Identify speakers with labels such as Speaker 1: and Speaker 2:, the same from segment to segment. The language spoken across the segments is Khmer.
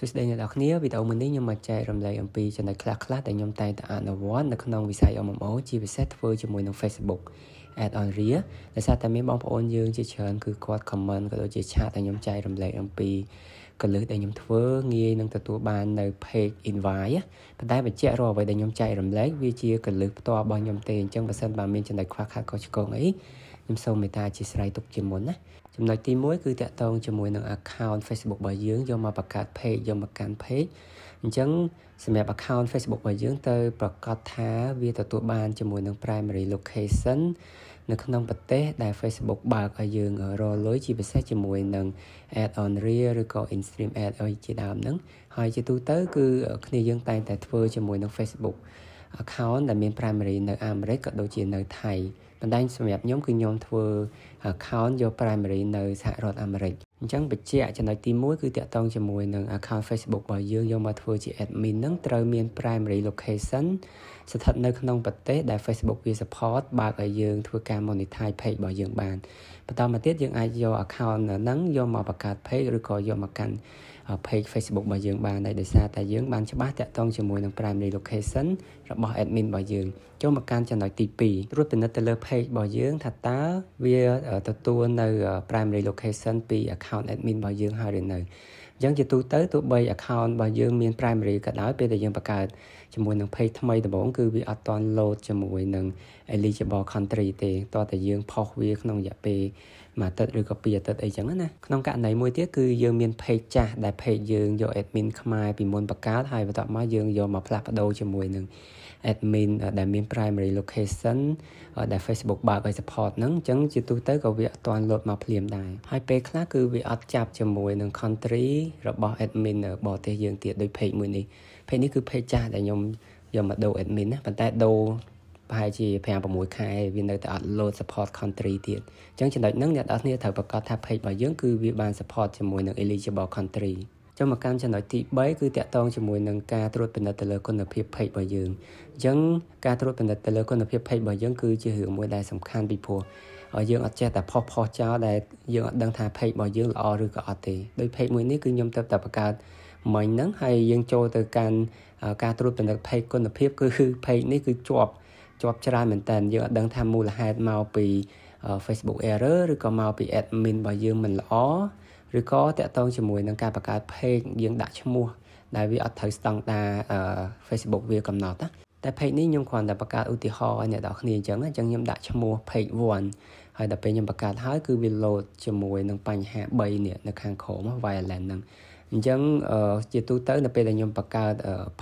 Speaker 1: សួស្តីអ្នកនរគ្នាវីដេអូមួយនេះខ្ញុំមកចែករំលែកអំពីចំណុចខ្លះៗដែលខ្ញុំតែងតែអនុវត្តនៅក្នុងវិស័យ MMO ជាពិសេសធ្វើជាមួយនឹង Facebook Add-on Ria ដោយសារតែមានបងប្អូនយើងជាច្រើនគឺគាត់ comment ក៏ដូចជាឆាតតែខ្ញុំចែករំលែកអំពីកលឹះដែលខ្ញុំធ្វើងាយនឹងទទួលបាននៅ page invite ប៉ុន្តែបញ្ជាក់រាល់អ្វីដែលខ្ញុំចែករំលែកវាជាកលឹះផ្ទាល់របស់ខ្ញុំទេអញ្ចឹងបើសិនបើមានចំណុចខ្វះខាតខុសឆ្គងអីខ្ញុំសូមមេត្តាអធិស្ឋានទុកជាមុនណាចំណុចទី1គឺតាក់ទងជាមួយនឹង account Facebook របស់យើងយកមកបង្កើត page យកមកកាន់ page អញ្ចឹង សម្រាប់ account Facebook របស់យើងទៅប្រកាសថាវាទទួលបានជាមួយនឹង primary location នៅក្នុងប្រទេសដែល Facebook បើកឲ្យយើងរលុយជាពិសេសជាមួយនឹង ad on reel ឬក៏ in stream ad អីជាដើមហ្នឹងហើយជាទូទៅគឺគ្នាយើង តែងតែធ្វើជាមួយនឹង Facebook account ដែលមាន primary នៅអាមេរិកក៏ដូចជានៅថៃបណ្ដាញសម្រាប់ខ្ញុំគឺខ្ញុំធ្វើ account យក primary នៅសហរដ្ឋអាមេរិកអញ្ចឹងបញ្ជាក់ចំណុចទី1គឺតាក់ទងជាមួយនឹង account Facebook របស់យើងយកមកធ្វើជា admin នឹងត្រូវមាន primary location ស្ថិតនៅក្នុងប្រទេសដែល Facebook វា support បើកឲ្យយើងធ្វើការ monetize page របស់យើង បានបន្តមកទៀតយើងអាចយក account ហ្នឹងយកមកបង្កើត page ឬក៏យកមកកាន់ page Facebook របស់យើងបានដែរដោយសារតែយើងបានច្បាស់តាក់ទងជាមួយនឹង primary location របស់ admin របស់យើង ចូលមកកាន់ចំណុចទី2ត្រួតពិនិត្យទៅលើ page របស់យើងថាតើវាទទួលនៅ primary location ពី account admin របស់យើងហើយឬនៅអញ្ចឹងជាទូទៅទោះបី account របស់យើងមាន primary ក៏ដោយពេលដែលយើងបង្កើតជាមួយនឹង page ថ្មីដំបូងគឺវាអត់តន់ load ជាមួយនឹង eligible country ទេតោះតែយើង ផុសវាក្នុងរយៈពេលមួយអាទិត្យឬក៏ពីរអាទិត្យអីចឹងណាក្នុងករណីមួយទៀតគឺយើងមាន page ចាស់ដែល page យើងយក admin ខ្មែរពីមុនបង្កើតហើយបន្ទាប់មកយើងយកមកផ្លាស់ប្ដូរជាមួយនឹង admin ដែលមាន primary location ដែល Facebook បើកឲ្យ support ហ្នឹងអញ្ចឹងជាទូទៅក៏វាអត់ទាន់ load មកភ្លាមដែរហើយពេលខ្លះគឺវាអត់ចាប់ជាមួយនឹង country របស់ admin បរទេសយើងទៀតដោយ page មួយនេះ page នេះគឺ page ចាស់ដែលខ្ញុំយកមកដូរ admin ណាប៉ុន្តែដូរប្រហែលជា5 6ខែវានៅតែអត់ load support country ទៀតអញ្ចឹងចំណុចហ្នឹងអ្នកនរគ្នាត្រូវប្រកាសថា page របស់យើងគឺវាបាន support ជាមួយនឹង eligible country ចូលមកកាន់ចំណុចទី3គឺតកតងជាមួយនឹងការត្រួតពិនិត្យទៅលើគុណភាព page របស់យើងអញ្ចឹងការត្រួតពិនិត្យទៅលើគុណភាព page របស់យើងគឺជារឿងមួយដែលសំខាន់ពីព្រោះយើងអត់ចេះតែផុសផុសចោលដែលយើងអត់ដឹងថា page របស់យើងល្អឬក៏អត់ទេដោយ page មួយនេះគឺខ្ញុំទៅតែបង្កើតមិញហ្នឹងហើយយើងចូលទៅកាន់ការត្រួតពិនិត្យ page គុណភាព គឺ page នេះគឺជាប់ជាប់ច្រើនមែនតើយើងអត់ដឹងថាមូលហេតុមកពី Facebook error ឬក៏មកពី admin របស់យើងមិនល្អឬក៏តាក់ទងជាមួយនឹងការបង្កើត page យើងដាក់ឈ្មោះដែលវាអត់ត្រូវស្តង់ដា Facebook វាកំណត់ណាតែ page នេះខ្ញុំគ្រាន់តែបង្កើតឧទាហរណ៍ឲ្យអ្នកនរគ្នាអញ្ចឹងអញ្ចឹងខ្ញុំដាក់ឈ្មោះ page 1ហើយដល់ពេលខ្ញុំបង្កើតហើយគឺវា load ជាមួយនឹងបញ្ហា3នេះនៅ ខាងក្រោម violent ហ្នឹងអញ្ចឹងជាទូទៅនៅពេលដែលខ្ញុំបង្កើត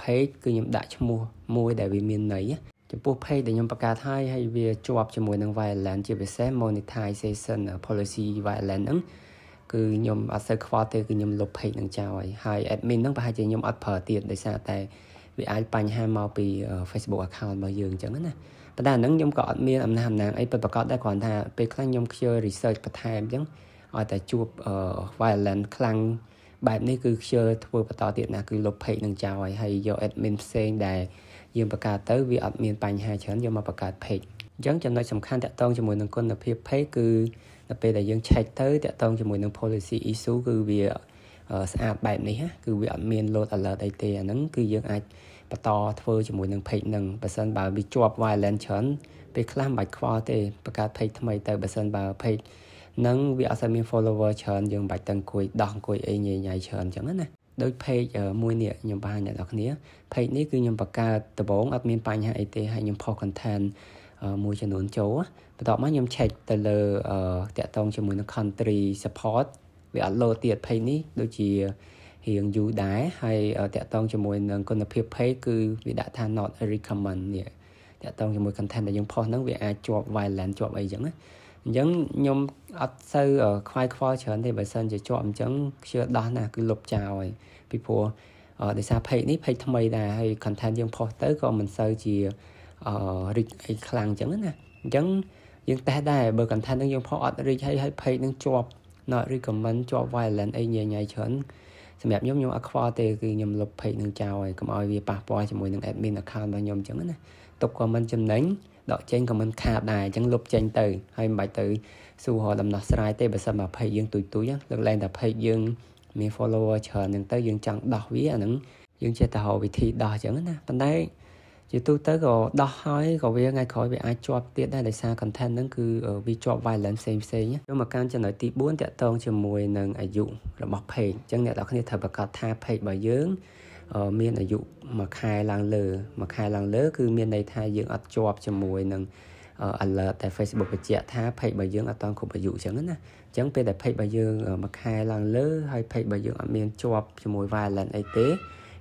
Speaker 1: page គឺខ្ញុំដាក់ឈ្មោះមួយដែលវាមានន័យចំពោះ page ដែលខ្ញុំបង្កើតហើយហើយវាជាប់ជាមួយនឹង violence ជាពិសេស monetization policy violence ហ្នឹងគឺខ្ញុំអត់សូវខ្វល់ទេគឺខ្ញុំលុប page នឹងចោលហើយហើយ admin ហ្នឹងប្រហែលជាខ្ញុំអត់ប្រើទៀតដោយសារតែវាអាចបញ្ហាមកពី Facebook account របស់យើងអញ្ចឹងណាប៉ុន្តែអាហ្នឹងខ្ញុំក៏អត់មានអំណះអំណាងអីពិតប្រាកដដែរគ្រាន់ថាពេលខ្លះខ្ញុំខ្ជិល research បន្ថែមអញ្ចឹងឲ្យតែជួប violence ខ្លាំងបែបនេះគឺខ្ជិលធ្វើបន្តទៀតណាគឺលុប page នឹងចោលហើយយក admin ផ្សេងដែលយើងបង្កើតទៅវាអត់មានបញ្ហាច្រើនយកមកបង្កើត page អញ្ចឹងចំណុចសំខាន់តាក់ទងជាមួយនឹងគុណភាព page គឺនៅពេលដែលយើង check ទៅតាក់ទងជាមួយនឹង policy issue គឺវាស្អាតបែបនេះណាគឺវាអត់មាន load alert អីទេអាហ្នឹងគឺយើងអាចបន្តធ្វើជាមួយនឹង page ហ្នឹងបើសិនបើវាជាប់ violent ច្រើនពេលខ្លះមិនបាច់ខ្វល់ទេបង្កើត page ថ្មីទៅបើសិនបើ page នឹងវាអត់សូវមាន follower ច្រើនយើងមិនបាច់ទៅអង្គុយដោះអង្គុយអីញ៉ៃញ៉ៃច្រើនអញ្ចឹងណាដោយ page មួយនេះខ្ញុំបានអ្នកនរគ្នា page នេះគឺខ្ញុំបង្កើតដំបូងអត់មានបញ្ហាអីទេហើយខ្ញុំ post content មួយចំនួនចូលបន្ទាប់មកខ្ញុំ check ទៅលើតាក់ទងជាមួយនឹង country support វា upload ទៀត page នេះដូចជារៀងយូរដែរហើយតាក់ទងជាមួយនឹងគុណភាព page គឺវាដាក់ថា not recommend នេះតាក់ទងជាមួយ content ដែលយើង post ហ្នឹងវាអាចជាប់ violent ជាប់អីចឹងណាអញ្ចឹងខ្ញុំអត់សូវខ្វាយខ្វល់ច្រើនទេបើសិនជាជាប់អញ្ចឹងខ្ជិលដោះណាគឺលុបចោលហើយពីព្រោះដោយសារ page នេះ page ថ្មីដែរហើយ content យើងផុសទៅក៏មិនសូវជាអឺរីកអីខ្លាំងអញ្ចឹងណាអញ្ចឹងយើងតេះដែរបើ content នឹងយើងផុសអត់រីកហើយហើយ page នឹងជាប់ not recommend ជាប់ violent អីញ៉ៃញ៉ៃច្រើនសម្រាប់ខ្ញុំខ្ញុំអត់ខ្វល់ទេគឺខ្ញុំលុប page នឹងចោលហើយកុំឲ្យវាប៉ះពាល់ជាមួយនឹង admin account របស់ខ្ញុំអញ្ចឹងណាទុក comment ចំណេញដកចេញក៏មិនខាតដែរអញ្ចឹងលុបចេញទៅហើយមិនបាច់ទៅសួររកដំណោះស្រាយទេបើសិនមកផេកយើងទុយទុយលើកឡើងតែផេកយើងមាន follower ច្រើនហ្នឹងទៅយើងចង់ដោះវាអាហ្នឹងយើងចេះតែរកវិធីដោះអញ្ចឹងណាប៉ុន្តែជាទូទៅក៏ដោះហើយក៏វាថ្ងៃក្រោយវាអាចជាប់ទៀតដែរដោយសារ content ហ្នឹងគឺវាជាប់ violence ផ្សេងផ្សេងចូលមកកាន់ចំណុចទី4តកតងជាមួយនឹងអាយុរបស់ page អញ្ចឹងអ្នកនរគ្នាត្រូវប្រកាសថា page របស់យើងមានអាយុមួយខែឡើងលើមួយខែឡើងលើ គឺមានន័យថាយើងអត់ជាប់ជាមួយនឹង alert ដែល Facebook បញ្ជាក់ថា page របស់យើងអត់តាន់គ្រប់អាយុអញ្ចឹងណាអញ្ចឹងពេលដែល page របស់យើងមួយខែឡើងលើ ហើយ page របស់យើងអត់មានជាប់ជាមួយ violent អីទេ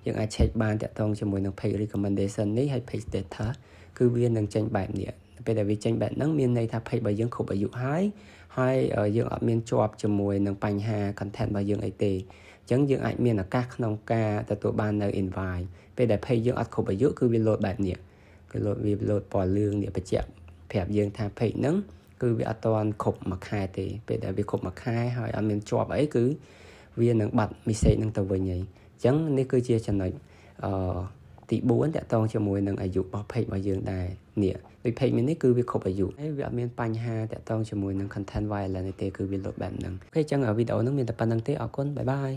Speaker 1: យើងអាច check បានតាក់ទងជាមួយនឹង page recommendation នេះហើយ page data គឺវានឹងចេញបែបនេះពេលដែលវាចេញបែបហ្នឹងមានន័យថា page របស់យើងគ្រប់អាយុហើយហើយយើងអត់មានជាប់ជាមួយនឹងបញ្ហា content របស់យើងអីទេអញ្ចឹងយើងអាចមានឱកាសក្នុងការទទួលបាននៅ invite ពេលដែល page យើងអត់គ្រប់អាយុគឺវា load បែបនេះគឺ load វា load ពណ៌លឿងនេះបញ្ជាក់ប្រាប់យើងថា page ហ្នឹង គឺវាអត់តាន់គ្រប់មួយខែទេ ពេលដែលវាគ្រប់មួយខែហើយអត់មានជាប់អីគឺវានឹងបាត់ message នឹងទៅវិញហើយអញ្ចឹងនេះគឺជាចំណុចអឺទី4តកតងជាមួយនឹងអាយុរបស់ពេករបស់យើងដែរនេះដូចពេកមាននេះគឺវាគ្រប់អាយុហើយវាអត់មានបញ្ហាតកតងជាមួយនឹង content violence ទេគឺវាលុបបែបហ្នឹងអូខេអញ្ចឹងវីដេអូហ្នឹងមានតែប៉ុណ្្នឹងទេអរគុណបាយបាយ